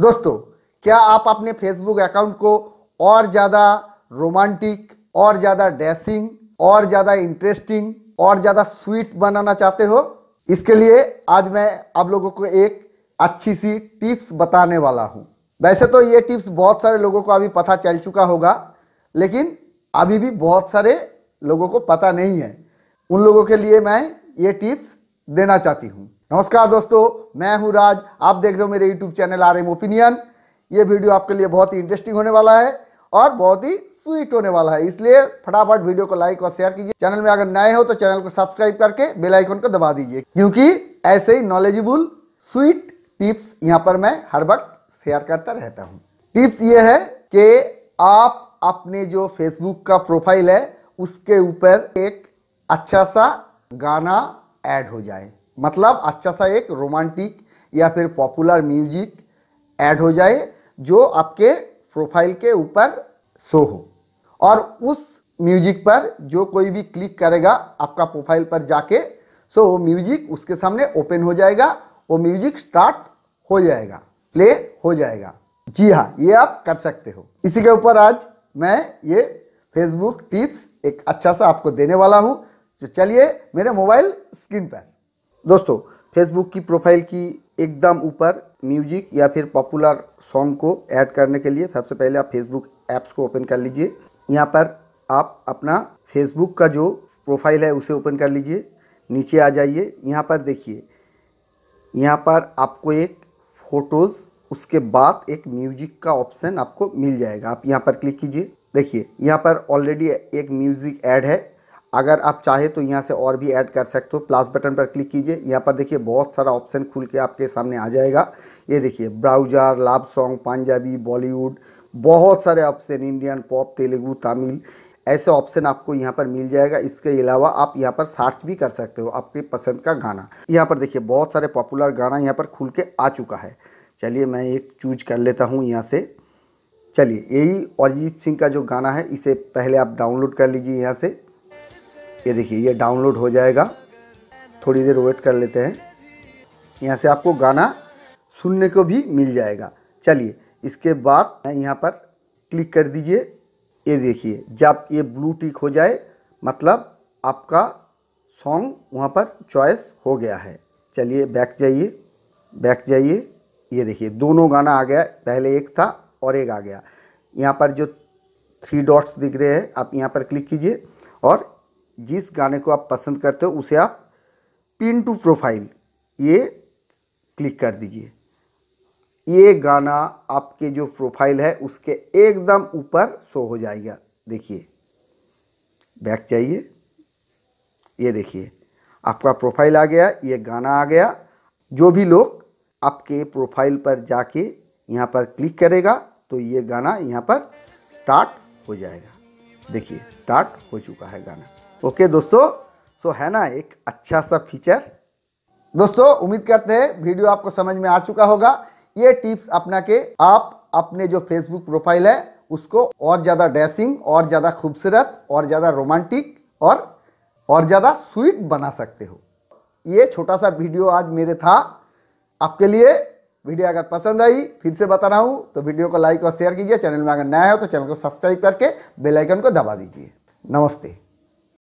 दोस्तों क्या आप अपने फेसबुक अकाउंट को और ज़्यादा रोमांटिक और ज़्यादा डैसिंग और ज़्यादा इंटरेस्टिंग और ज़्यादा स्वीट बनाना चाहते हो इसके लिए आज मैं आप लोगों को एक अच्छी सी टिप्स बताने वाला हूँ वैसे तो ये टिप्स बहुत सारे लोगों को अभी पता चल चुका होगा लेकिन अभी भी बहुत सारे लोगों को पता नहीं है उन लोगों के लिए मैं ये टिप्स देना चाहती हूँ नमस्कार दोस्तों मैं हूं राज आप देख रहे हो मेरे YouTube channel R M opinion ये वीडियो आपके लिए बहुत ही इंटरेस्टिंग होने वाला है और बहुत ही स्वीट होने वाला है इसलिए फटाफट वीडियो को लाइक और शेयर कीजिए चैनल में अगर नए हो तो चैनल को सब्सक्राइब करके बेल आइकन को दबा दीजिए क्योंकि ऐसे ही नॉलेजेबल स्वीट टिप्स यहाँ पर मैं हर वक्त शेयर करता रहता हूँ टिप्स ये है कि आप अपने जो फेसबुक का प्रोफाइल है उसके ऊपर एक अच्छा सा गाना ऐड हो जाए मतलब अच्छा सा एक रोमांटिक या फिर पॉपुलर म्यूजिक ऐड हो जाए जो आपके प्रोफाइल के ऊपर शो हो और उस म्यूजिक पर जो कोई भी क्लिक करेगा आपका प्रोफाइल पर जाके सो वो म्यूजिक उसके सामने ओपन हो जाएगा वो म्यूजिक स्टार्ट हो जाएगा प्ले हो जाएगा जी हाँ ये आप कर सकते हो इसी के ऊपर आज मैं ये फेसबुक टिप्स एक अच्छा सा आपको देने वाला हूँ तो चलिए मेरे मोबाइल स्क्रीन पर दोस्तों फेसबुक की प्रोफाइल की एकदम ऊपर म्यूजिक या फिर पॉपुलर सॉन्ग को ऐड करने के लिए सबसे पहले आप फेसबुक ऐप्स को ओपन कर लीजिए यहाँ पर आप अपना फेसबुक का जो प्रोफाइल है उसे ओपन कर लीजिए नीचे आ जाइए यहाँ पर देखिए यहाँ पर आपको एक फ़ोटोज़ उसके बाद एक म्यूजिक का ऑप्शन आपको मिल जाएगा आप यहाँ पर क्लिक कीजिए देखिए यहाँ पर ऑलरेडी एक म्यूज़िक ऐड है अगर आप चाहे तो यहाँ से और भी ऐड कर सकते हो प्लस बटन पर क्लिक कीजिए यहाँ पर देखिए बहुत सारा ऑप्शन खुल के आपके सामने आ जाएगा ये देखिए browser love song Punjabi Bollywood बहुत सारे option Indian pop Telugu Tamil ऐसे ऑप्शन आपको यहाँ पर मिल जाएगा इसके अलावा आप यहाँ पर सर्च भी कर सकते हो आपके पसंद का गाना यहाँ पर देखिए बहुत सारे पॉपुलर गाना यहाँ पर खुल के आ चुका है चलिए मैं एक चूज कर लेता हूँ यहाँ से चलिए यही अरिजीत सिंह का जो गाना है इसे पहले आप डाउनलोड कर लीजिए यहाँ से ये देखिए ये डाउनलोड हो जाएगा थोड़ी देर वेट कर लेते हैं यहाँ से आपको गाना सुनने को भी मिल जाएगा चलिए इसके बाद यहाँ पर क्लिक कर दीजिए ये देखिए जब ये ब्लू टिक हो जाए मतलब आपका सॉन्ग वहाँ पर चॉइस हो गया है चलिए बैक जाइए बैक जाइए ये देखिए दोनों गाना आ गया पहले एक था और एक आ गया यहाँ पर जो थ्री डॉट्स दिख रहे हैं आप यहाँ पर क्लिक कीजिए और जिस गाने को आप पसंद करते हो उसे आप पिन टू प्रोफाइल ये क्लिक कर दीजिए ये गाना आपके जो प्रोफाइल है उसके एकदम ऊपर शो हो जाएगा देखिए बैक चाहिए ये देखिए आपका प्रोफाइल आ गया ये गाना आ गया जो भी लोग आपके प्रोफाइल पर जाके यहाँ पर क्लिक करेगा तो ये गाना यहाँ पर स्टार्ट हो जाएगा देखिए स्टार्ट हो चुका है गाना ओके दोस्तों सो है ना एक अच्छा सा फीचर दोस्तों उम्मीद करते हैं वीडियो आपको समझ में आ चुका होगा ये टिप्स अपना के आप अपने जो फेसबुक प्रोफाइल है उसको और ज़्यादा डैसिंग और ज़्यादा खूबसूरत और ज़्यादा रोमांटिक और और ज़्यादा स्वीट बना सकते हो ये छोटा सा वीडियो आज मेरे था आपके लिए वीडियो अगर पसंद आई फिर से बता रहा हूँ तो वीडियो को लाइक और शेयर कीजिए चैनल में अगर नया हो तो चैनल को सब्सक्राइब करके बेलाइकन को दबा दीजिए नमस्ते